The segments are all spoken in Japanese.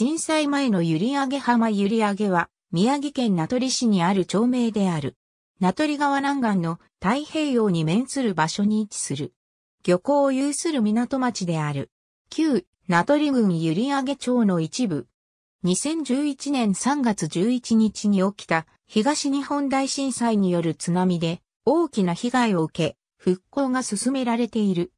震災前の閖上浜閖上は、宮城県名取市にある町名である。名取川南岸の太平洋に面する場所に位置する。漁港を有する港町である。旧、名取郡閖上町の一部。2011年3月11日に起きた東日本大震災による津波で大きな被害を受け、復興が進められている。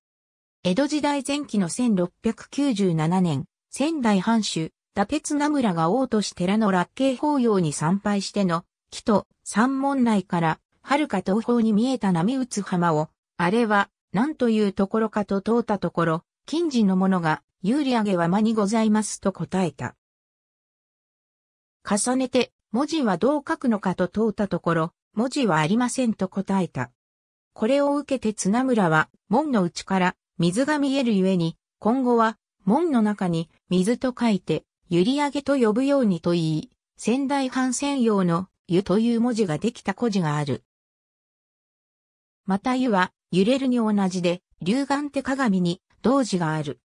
江戸時代前期の1697年、仙台藩主、打鉄名村が王とし寺の落慶法要に参拝しての、木と山門内から、遥か東方に見えた波打つ浜を、あれは、何というところかと問うたところ、近時の者が、有利上げは間にございますと答えた。重ねて、文字はどう書くのかと問うたところ、文字はありませんと答えた。これを受けて綱村は、門の内から水が見えるゆえに、今後は、門の中に水と書いて、閖上と呼ぶようにと言い、仙台藩専用の湯という文字ができた古事がある。また湯は揺れるに同じで、龍眼手鏡に同時がある。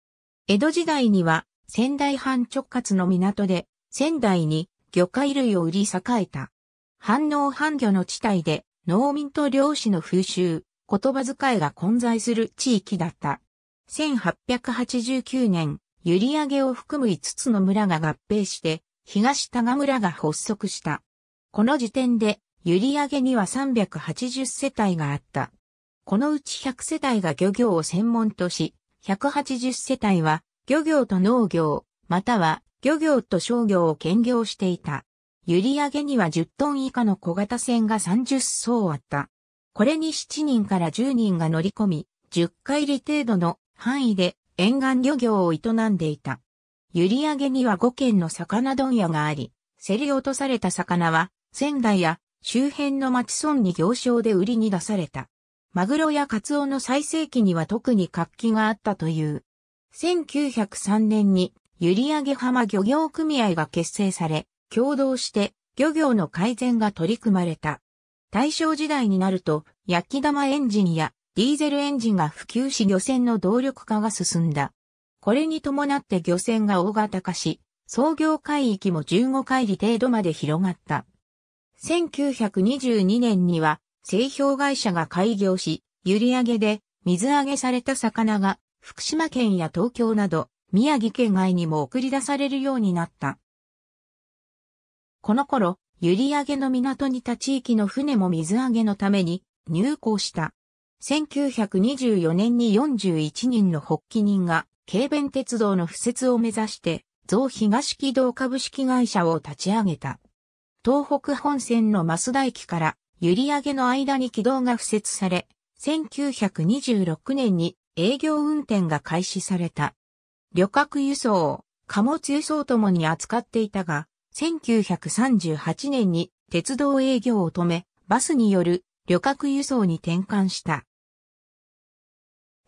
江戸時代には仙台藩直轄の港で仙台に魚介類を売り栄えた。反応反魚の地帯で農民と漁師の風習、言葉遣いが混在する地域だった。1889年、閖上を含む5つの村が合併して、東多賀村が発足した。この時点で、閖上には380世帯があった。このうち100世帯が漁業を専門とし、180世帯は漁業と農業、または漁業と商業を兼業していた。閖上には10トン以下の小型船が30艘あった。これに7人から10人が乗り込み、10回り程度の範囲で沿岸漁業を営んでいた。閖上には5軒の魚問屋があり、競り落とされた魚は、仙台や周辺の町村に行商で売りに出された。マグロやカツオの最盛期には特に活気があったという。1903年に閖上浜漁業組合が結成され、共同して漁業の改善が取り組まれた。大正時代になると、焼き玉エンジンやディーゼルエンジンが普及し漁船の動力化が進んだ。これに伴って漁船が大型化し、操業海域も15海里程度まで広がった。1922年には製氷会社が開業し、閖上げで水揚げされた魚が福島県や東京など宮城県外にも送り出されるようになった。この頃、閖上げの港にた地域の船も水揚げのために入港した。1924年に41人の発起人が、軽便鉄道の布設を目指して、増東軌道株式会社を立ち上げた。東北本線の増田駅から閖上の間に軌道が布設され、1926年に営業運転が開始された。旅客輸送、貨物輸送ともに扱っていたが、1938年に鉄道営業を止め、バスによる旅客輸送に転換した。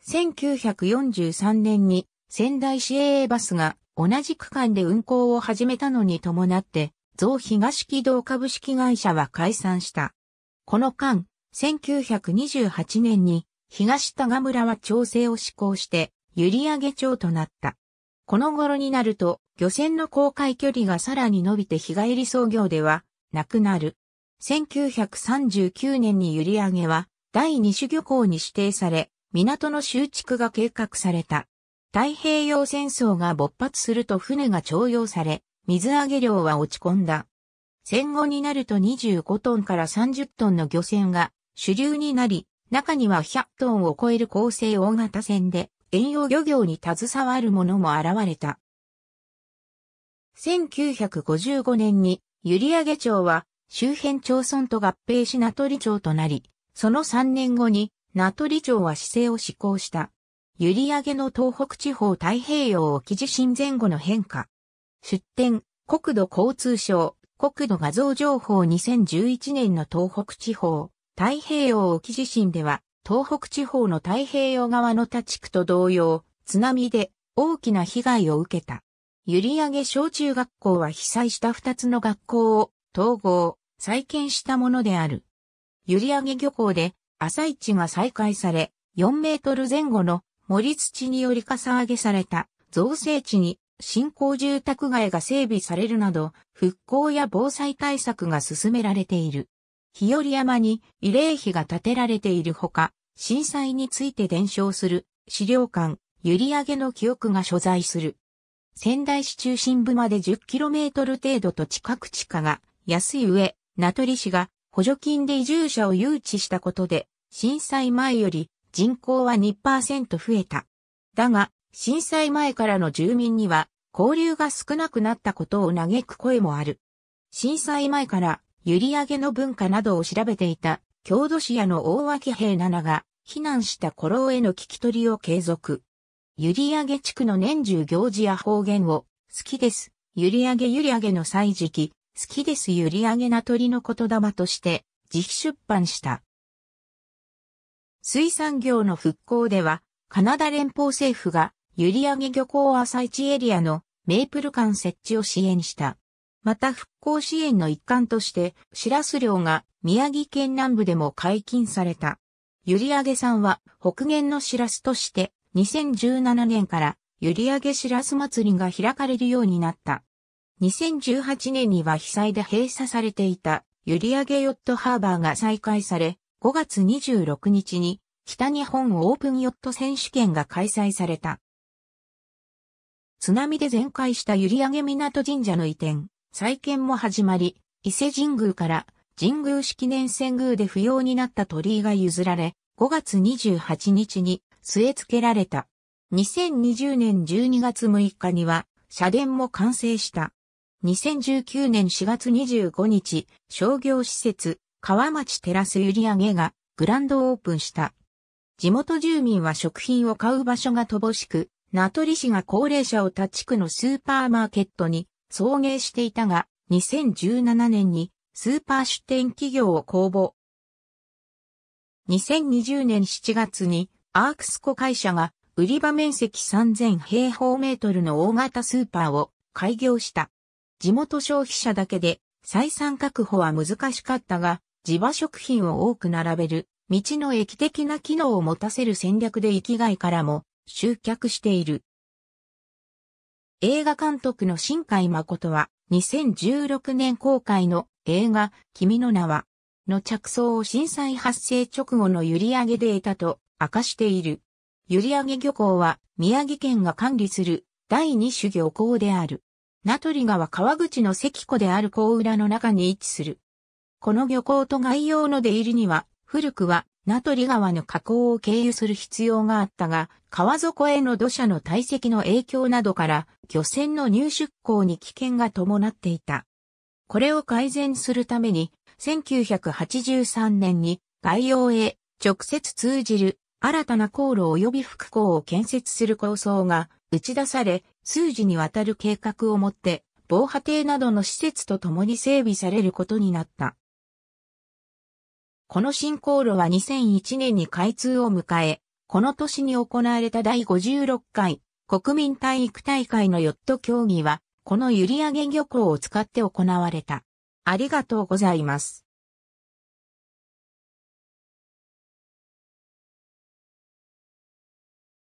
1943年に仙台市営バスが同じ区間で運行を始めたのに伴って、増東軌道株式会社は解散した。この間、1928年に東田賀村は調整を施行して、閖上町となった。この頃になると、漁船の公開距離がさらに伸びて日帰り操業では、なくなる。1939年に閖上は、第二種漁港に指定され、港の修築が計画された。太平洋戦争が勃発すると船が徴用され、水揚げ量は落ち込んだ。戦後になると25トンから30トンの漁船が主流になり、中には100トンを超える構成大型船で、遠洋漁業に携わる者も現れた。1955年に閖上町は周辺町村と合併し名取町となり、その3年後に名取町は市政を施行した。閖上の東北地方太平洋沖地震前後の変化。出展、国土交通省、国土画像情報2011年の東北地方、太平洋沖地震では、東北地方の太平洋側の他地区と同様、津波で大きな被害を受けた。閖上小中学校は被災した2つの学校を統合、再建したものである。閖上漁港で朝市が再開され、4メートル前後の森土によりかさ上げされた造成地に新興住宅街が整備されるなど、復興や防災対策が進められている。日和山に慰霊碑が建てられているほか、震災について伝承する資料館、閖上の記憶が所在する。仙台市中心部まで 10km 程度と近く地下が安い上、名取市が補助金で移住者を誘致したことで、震災前より人口は2%増えた。だが、震災前からの住民には交流が少なくなったことを嘆く声もある。震災前から閖上の文化などを調べていた郷土史屋の大脇平七が避難した頃への聞き取りを継続。閖上地区の年中行事や方言を好きです。閖上閖上の歳時期、好きですゆりあげな鳥の言霊として自費出版した。水産業の復興では、カナダ連邦政府が、閖上漁港朝市エリアのメープル館設置を支援した。また復興支援の一環として、シラス漁が宮城県南部でも解禁された。閖上さんは北限のシラスとして、2017年から閖上シラス祭りが開かれるようになった。2018年には被災で閉鎖されていたゆりあげヨットハーバーが再開され、5月26日に北日本オープンヨット選手権が開催された。津波で全壊したゆりあげ港神社の移転、再建も始まり、伊勢神宮から神宮式年遷宮で不要になった鳥居が譲られ、5月28日に据え付けられた。2020年12月6日には、社殿も完成した。2019年4月25日、商業施設、川町テラス売上がグランドオープンした。地元住民は食品を買う場所が乏しく、名取市が高齢者を他地区のスーパーマーケットに送迎していたが、2017年にスーパー出店企業を公募。2020年7月にアークスコ会社が売り場面積3000平方メートルの大型スーパーを開業した。地元消費者だけで採算確保は難しかったが、地場食品を多く並べる、道の駅的な機能を持たせる戦略で生きがいからも集客している。映画監督の新海誠は2016年公開の映画君の名はの着想を震災発生直後の閖上げで得たと明かしている。閖上げ漁港は宮城県が管理する第二種漁港である。名取川川口の関湖である甲浦の中に位置する。この漁港と外洋の出入りには、古くは名取川の河口を経由する必要があったが、川底への土砂の堆積の影響などから、漁船の入出港に危険が伴っていた。これを改善するために、1983年に外洋へ直接通じる新たな航路及び副港を建設する構想が打ち出され、数字にわたる計画をもって、防波堤などの施設と共に整備されることになった。この新航路は2001年に開通を迎え、この年に行われた第56回国民体育大会のヨット競技は、この閖上漁港を使って行われた。ありがとうございます。